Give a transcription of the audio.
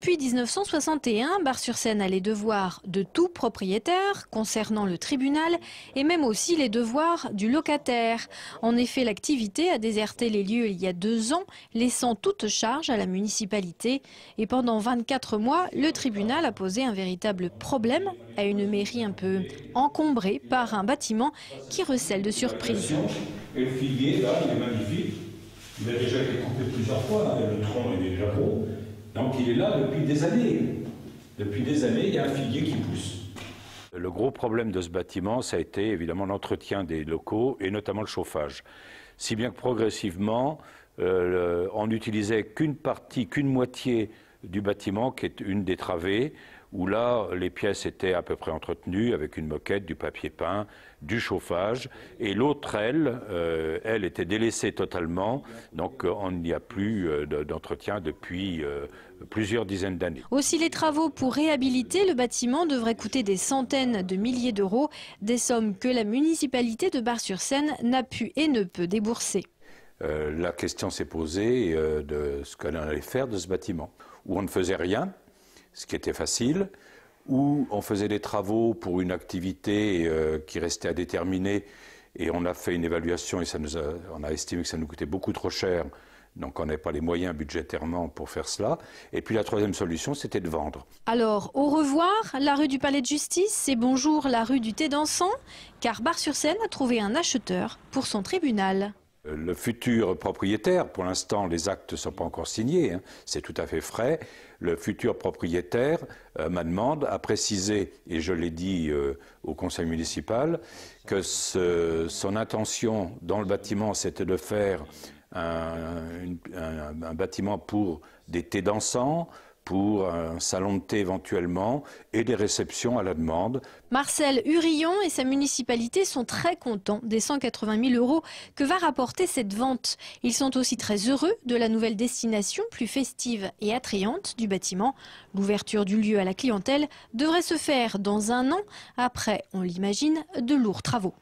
Puis 1961, Bar-sur-Seine a les devoirs de tout propriétaire concernant le tribunal et même aussi les devoirs du locataire. En effet, l'activité a déserté les lieux il y a deux ans, laissant toute charge à la municipalité. Et pendant 24 mois, le tribunal a posé un véritable problème à une mairie un peu encombrée par un bâtiment qui recèle de surprises. il déjà été plusieurs fois. Hein, le tronc est déjà donc il est là depuis des années. Depuis des années, il y a un figuier qui pousse. Le gros problème de ce bâtiment, ça a été évidemment l'entretien des locaux et notamment le chauffage. Si bien que progressivement, euh, on n'utilisait qu'une partie, qu'une moitié du bâtiment, qui est une des travées, où là, les pièces étaient à peu près entretenues avec une moquette, du papier peint, du chauffage. Et l'autre aile, euh, elle était délaissée totalement. Donc, euh, on n'y a plus euh, d'entretien depuis plusieurs dizaines d'années. Aussi, les travaux pour réhabiliter le bâtiment devraient coûter des centaines de milliers d'euros, des sommes que la municipalité de Bar-sur-Seine n'a pu et ne peut débourser. la question s'est posée de ce qu'on allait faire de ce bâtiment, où on ne faisait rien, ce qui était facile, ou on faisait des travaux pour une activité euh, qui restait à déterminer et on a fait une évaluation et ça on a estimé que ça nous coûtait beaucoup trop cher, donc on n'avait pas les moyens budgétairement pour faire cela. Et puis la troisième solution, c'était de vendre. Alors, au revoir la rue du Palais de Justice et bonjour la rue du Té d'Ansan, car Bar-sur-Seine a trouvé un acheteur pour son tribunal. Euh, le futur propriétaire, pour l'instant les actes ne sont pas encore signés, hein, c'est tout à fait frais, le futur propriétaire euh, m'a demandé, à préciser, et je l'ai dit euh, au conseil municipal, que son intention dans le bâtiment c'était de faire un, bâtiment pour des thés dansants, pour un salon de thé éventuellement et des réceptions à la demande. Marcel Hurillon et sa municipalité sont très contents des 180 000 euros que va rapporter cette vente. Ils sont aussi très heureux de la nouvelle destination plus festive et attrayante du bâtiment. L'ouverture du lieu à la clientèle devrait se faire dans un an après, on l'imagine, de lourds travaux.